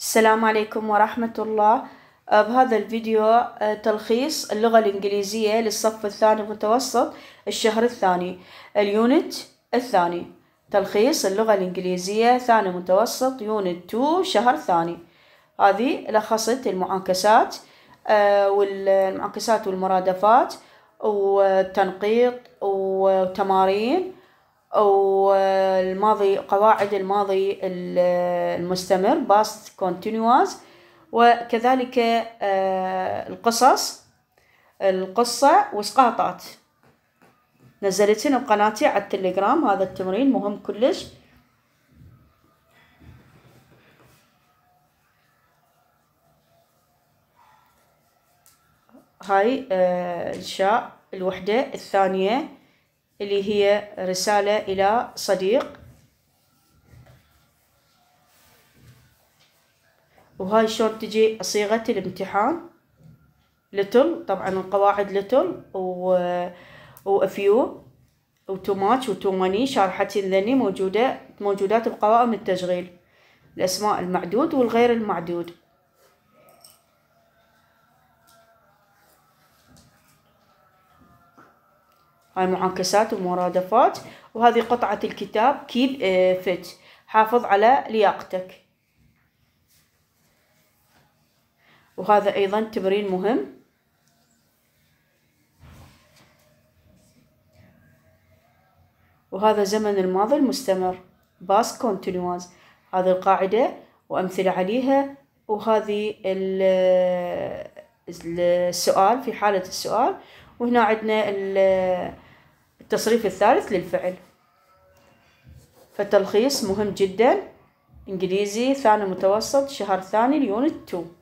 السلام عليكم ورحمة الله آه، بهذا الفيديو آه، تلخيص اللغة الإنجليزية للصف الثاني المتوسط الشهر الثاني اليونت الثاني تلخيص اللغة الإنجليزية ثاني متوسط يونت 2 شهر ثاني هذه لخصت المعاكسات آه، والمعاكسات والمرادفات والتنقيط وتمارين والماضي قواعد الماضي المستمر باست كونتينوس وكذلك آه، القصص القصة وسقاطات نزلتهن بقناتي على التليجرام هذا التمرين مهم كلش هاي انشاء آه، الوحدة الثانية اللي هي رسالة إلى صديق وهاي شلون تجي صيغة الامتحان لتل طبعا القواعد لتل و وأفيو تو ماتش تو ماني شارحتي ذني موجودة موجودات بقوائم التشغيل الأسماء المعدود والغير المعدود هاي معاكسات ومرادفات وهذه قطعة الكتاب كيب فت حافظ على لياقتك وهذا أيضا تمرين مهم وهذا زمن الماضي المستمر باس كونتينواز هذه القاعدة وأمثلة عليها وهذه السؤال في حالة السؤال وهنا عندنا التصريف الثالث للفعل فالتلخيص مهم جدا إنجليزي ثاني متوسط شهر ثاني اليونت 2